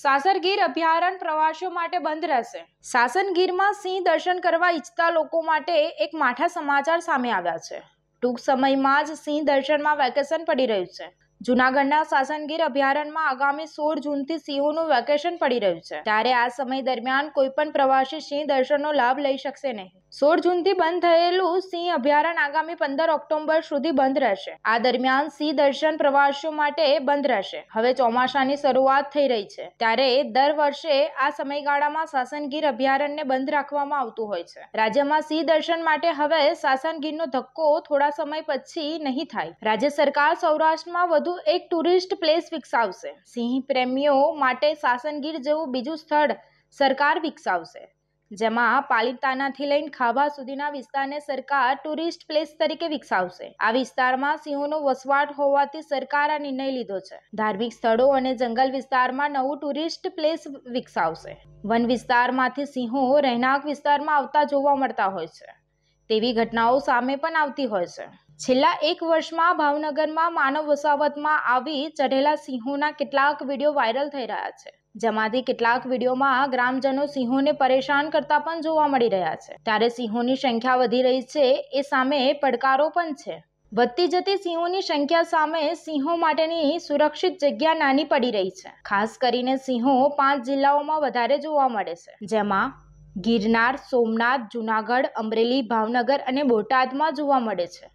સાસરગીર અભયારણ્ય પ્રવાસીઓ માટે બંધ રહેશે સાસનગીરમાં સિંહ દર્શન કરવા ઈચ્છતા લોકો માટે એક માઠા સમાચાર સામે આવ્યા છે ટૂંક સમયમાં જ સિંહ દર્શનમાં વેકેશન પડી રહ્યું છે જુનાગઢના શાસનગીર અભયારણ્યમાં આગામી સોળ જૂનથી સિંહોનું વેકેશન પડી રહ્યું છે ત્યારે આ સમય દરમિયાન કોઈપણ પ્રવાસી સિંહ દર્શનનો લાભ લઈ શકશે નહીં સોળ જૂનથી બંધ થયેલું સિંહ અભયારણ્ય આગામી પંદર ઓક્ટોબર સુધી બંધ રહેશે આ દરમિયાન સિંહ દર્શન પ્રવાસીઓ માટે બંધ રહેશે હવે ચોમાસાની શરૂઆત થઈ રહી છે ત્યારે દર વર્ષે આ સમયગાળામાં શાસનગીર અભયારણ્યને બંધ રાખવામાં આવતું હોય છે રાજ્યમાં સિંહ દર્શન માટે હવે શાસનગીરનો ધક્કો થોડા સમય પછી નહીં થાય રાજ્ય સરકાર સૌરાષ્ટ્રમાં વધુ વધુ એક ટુરિસ્ટ પ્લેસ વિકસાવશે સિંહ પ્રેમીઓ માટે સાસનગીર જેવું બીજું સ્થળ સરકાર વિકસાવશે જેમાં પાલિતાનાથી લઈને ખાબા સુધીના વિસ્તારને સરકાર ટુરિસ્ટ પ્લેસ તરીકે વિકસાવશે આ વિસ્તારમાં સિંહોનો વસવાટ હોવાથી સરકાર આ નિર્ણય લીધો છે ધાર્મિક સ્થળો અને જંગલ વિસ્તારમાં નવું ટુરિસ્ટ પ્લેસ વિકસાવશે વન વિસ્તારમાંથી સિંહો રહેણાંક વિસ્તારમાં આવતા જોવા મળતા હોય છે તેવી ઘટનાઓ સામે પણ આવતી હોય છે છેલ્લા એક વર્ષમાં ભાવનગરમાં માનવ વસાવતમાં આવી ચઢેલા સિંહોના કેટલાક વિડીયો વાયરલ થઈ રહ્યા છે જેમાંથી કેટલાક વિડીયોમાં ગ્રામજનો સિંહોને પરેશાન કરતા પણ જોવા મળી રહ્યા છે ત્યારે સિંહોની સંખ્યા વધી રહી છે એ સામે પડકારો પણ છે વધતી જતી સિંહોની સંખ્યા સામે સિંહો માટેની સુરક્ષિત જગ્યા નાની પડી રહી છે ખાસ કરીને સિંહો પાંચ જિલ્લાઓમાં વધારે જોવા મળે છે જેમાં ગિરનાર સોમનાથ જુનાગઢ અમરેલી ભાવનગર અને બોટાદમાં જોવા મળે છે